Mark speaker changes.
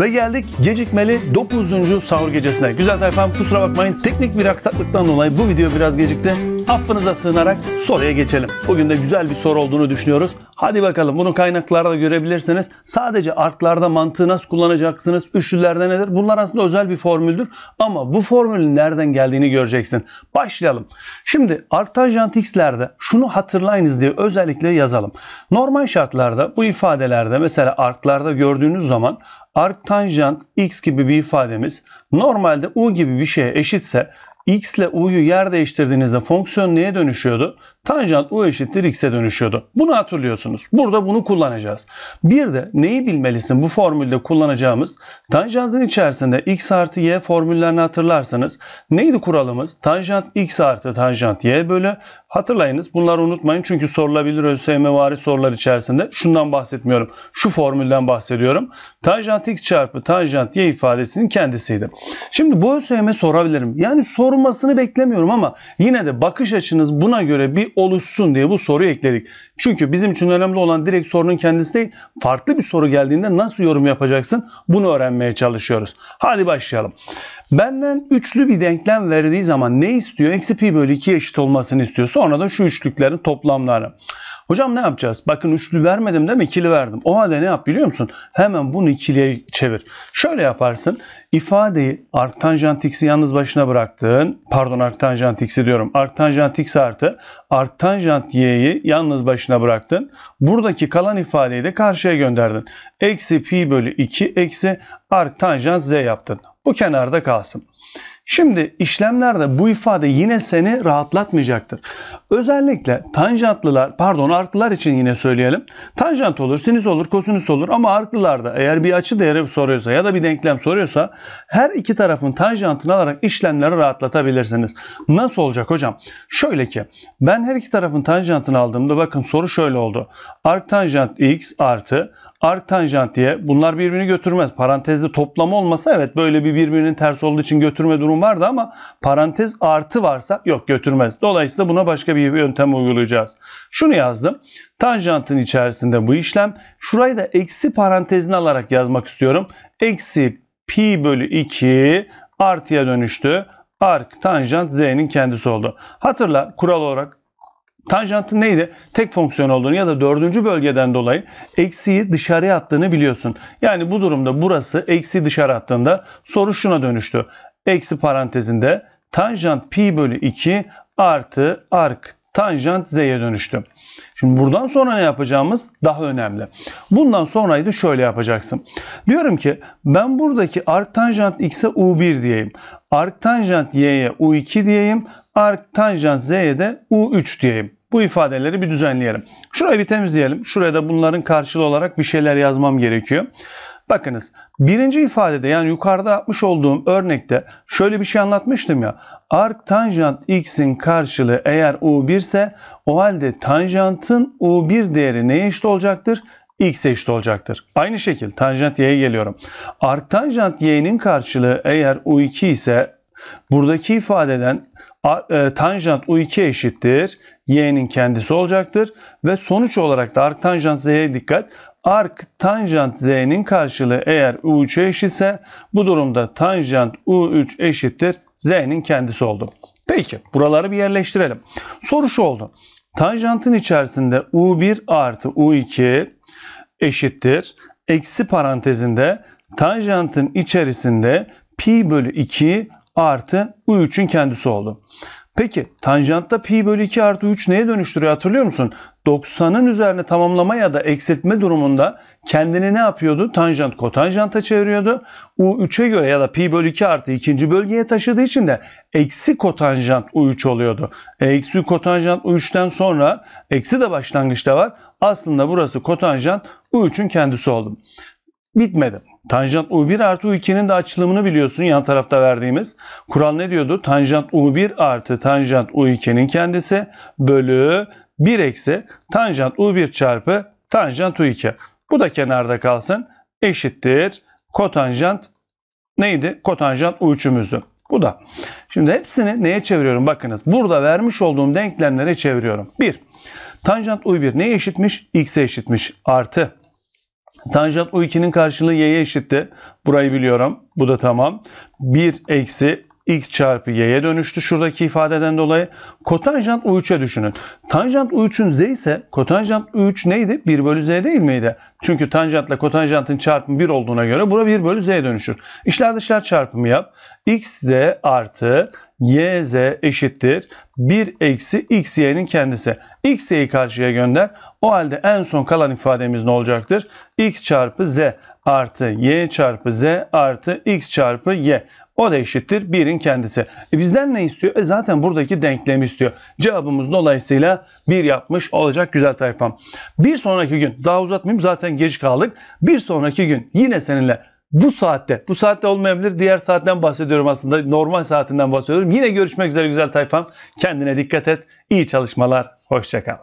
Speaker 1: Ve geldik gecikmeli 9. sahur gecesine. Güzel tayfam kusura bakmayın teknik bir aksaklıktan dolayı bu video biraz gecikti. Affınıza sığınarak soruya geçelim. Bugün de güzel bir soru olduğunu düşünüyoruz. Hadi bakalım bunu kaynaklarda görebilirsiniz. Sadece artlarda mantığı nasıl kullanacaksınız? Üçlülerde nedir? Bunlar aslında özel bir formüldür. Ama bu formülün nereden geldiğini göreceksin. Başlayalım. Şimdi arttajant x'lerde şunu hatırlayınız diye özellikle yazalım. Normal şartlarda bu ifadelerde mesela artlarda gördüğünüz zaman arc tanjant x gibi bir ifademiz normalde u gibi bir şeye eşitse x ile u'yu yer değiştirdiğinizde fonksiyon neye dönüşüyordu? tanjant u eşittir x'e dönüşüyordu. Bunu hatırlıyorsunuz. Burada bunu kullanacağız. Bir de neyi bilmelisin bu formülde kullanacağımız tanjantın içerisinde x artı y formüllerini hatırlarsanız neydi kuralımız? Tanjant x artı tanjant y bölü hatırlayınız bunları unutmayın çünkü sorulabilir ÖSYM vari sorular içerisinde. Şundan bahsetmiyorum. Şu formülden bahsediyorum. Tanjant x çarpı tanjant y ifadesinin kendisiydi. Şimdi bu ÖSYM sorabilirim. Yani sormasını beklemiyorum ama yine de bakış açınız buna göre bir bilgi oluşsun diye bu soruyu ekledik. Çünkü bizim için önemli olan direkt sorunun kendisi değil, farklı bir soru geldiğinde nasıl yorum yapacaksın bunu öğrenmeye çalışıyoruz. Hadi başlayalım. Benden üçlü bir denklem verdiği zaman ne istiyor? Eksi pi bölü 2 eşit olmasını istiyor. Sonra da şu üçlüklerin toplamları. Hocam ne yapacağız? Bakın üçlü vermedim değil mi? İkili verdim. O halde ne yap biliyor musun? Hemen bunu ikiliye çevir. Şöyle yaparsın. İfadeyi arctanjant x'i yalnız başına bıraktın. Pardon arctanjant x'i diyorum. Arctanjant x artı arctanjant y'yi yalnız başına bıraktın. Buradaki kalan ifadeyi de karşıya gönderdin. Eksi pi bölü 2 eksi arctanjant z yaptın. Bu kenarda kalsın. Şimdi işlemlerde bu ifade yine seni rahatlatmayacaktır. Özellikle tanjantlılar, pardon artılar için yine söyleyelim. Tanjant olur, sinüs olur, kosinüs olur ama artılarda eğer bir açı değeri soruyorsa ya da bir denklem soruyorsa her iki tarafın tanjantını alarak işlemleri rahatlatabilirsiniz. Nasıl olacak hocam? Şöyle ki ben her iki tarafın tanjantını aldığımda bakın soru şöyle oldu. Ark tanjant x artı ark tanjant y bunlar birbirini götürmez. Parantezde toplam olmasa evet böyle bir birbirinin ters olduğu için götürme durumu vardı ama parantez artı varsa yok götürmez. Dolayısıyla buna başka bir yöntem uygulayacağız. Şunu yazdım. Tanjantın içerisinde bu işlem. Şurayı da eksi parantezini alarak yazmak istiyorum. Eksi pi bölü 2 artıya dönüştü. Ark tanjant z'nin kendisi oldu. Hatırla kural olarak Tanjantın neydi? Tek fonksiyon olduğunu ya da dördüncü bölgeden dolayı eksiyi dışarıya attığını biliyorsun. Yani bu durumda burası eksi dışarı attığında soru şuna dönüştü eksi parantezinde tanjant pi bölü 2 artı ark tanjant z'ye dönüştü. Şimdi buradan sonra ne yapacağımız daha önemli. Bundan sonrayı da şöyle yapacaksın. Diyorum ki ben buradaki ark tanjant x'e u1 diyeyim. ark tanjant y'ye u2 diyeyim. ark tanjant z'ye de u3 diyeyim. Bu ifadeleri bir düzenleyelim. Şurayı bir temizleyelim. Şuraya da bunların karşılığı olarak bir şeyler yazmam gerekiyor. Bakınız birinci ifadede yani yukarıda yapmış olduğum örnekte şöyle bir şey anlatmıştım ya. Ark tanjant x'in karşılığı eğer u1 ise o halde tanjantın u1 değeri neye eşit olacaktır? x eşit olacaktır. Aynı şekil tanjant y'ye geliyorum. Ark tanjant y'nin karşılığı eğer u2 ise buradaki ifadeden e, tanjant u2 eşittir y'nin kendisi olacaktır ve sonuç olarak da ark tanjant z'ye dikkat ark tanjant z'nin karşılığı eğer u3'e 3 eşitse bu durumda tanjant u3 eşittir z'nin kendisi oldu. Peki buraları bir yerleştirelim. Soru şu oldu. Tanjantın içerisinde u1 artı u2 eşittir. Eksi parantezinde tanjantın içerisinde pi bölü 2 artı u3'ün kendisi oldu. Peki tanjantta pi bölü 2 artı 3 neye dönüştürüyor hatırlıyor musun? 90'ın üzerine tamamlama ya da eksiltme durumunda kendini ne yapıyordu? Tanjant kotanjanta çeviriyordu. U3'e göre ya da pi bölü 2 artı ikinci bölgeye taşıdığı için de eksi kotanjant U3 oluyordu. E, eksi kotanjant U3'ten sonra eksi de başlangıçta var. Aslında burası kotanjant U3'ün kendisi oldu bitmedi. Tanjant U1 artı U2'nin de açılımını biliyorsun yan tarafta verdiğimiz. Kural ne diyordu? Tanjant U1 artı tanjant U2'nin kendisi bölü 1 eksi tanjant U1 çarpı tanjant U2. Bu da kenarda kalsın. Eşittir. Kotanjant neydi? Kotanjant U3'ümüzdü. Bu da. Şimdi hepsini neye çeviriyorum? Bakınız burada vermiş olduğum denklemlere çeviriyorum. 1. Tanjant U1 neye eşitmiş? X'e eşitmiş. Artı Tanjant U2'nin karşılığı y'ye eşitti. Burayı biliyorum. Bu da tamam. 1 eksi x çarpı y'ye dönüştü şuradaki ifadeden dolayı. Kotanjant u3'e düşünün. Tanjant u3'ün z ise kotanjant u3 neydi? 1 bölü z değil miydi? Çünkü tanjantla kotanjantın çarpımı 1 olduğuna göre bura 1 bölü z'ye dönüşür. İşler dışlar çarpımı yap. x z artı yz eşittir 1 eksi x y'nin kendisi. x y'yi karşıya gönder. O halde en son kalan ifademiz ne olacaktır? x çarpı z artı y çarpı z artı x çarpı y. O da eşittir 1'in kendisi. E bizden ne istiyor? E zaten buradaki denklemi istiyor. Cevabımız dolayısıyla 1 yapmış olacak güzel tayfam. Bir sonraki gün daha uzatmayayım zaten geç kaldık. Bir sonraki gün yine seninle bu saatte, bu saatte olmayabilir. Diğer saatten bahsediyorum aslında. Normal saatinden bahsediyorum. Yine görüşmek üzere güzel tayfam. Kendine dikkat et. İyi çalışmalar. Hoşçakal.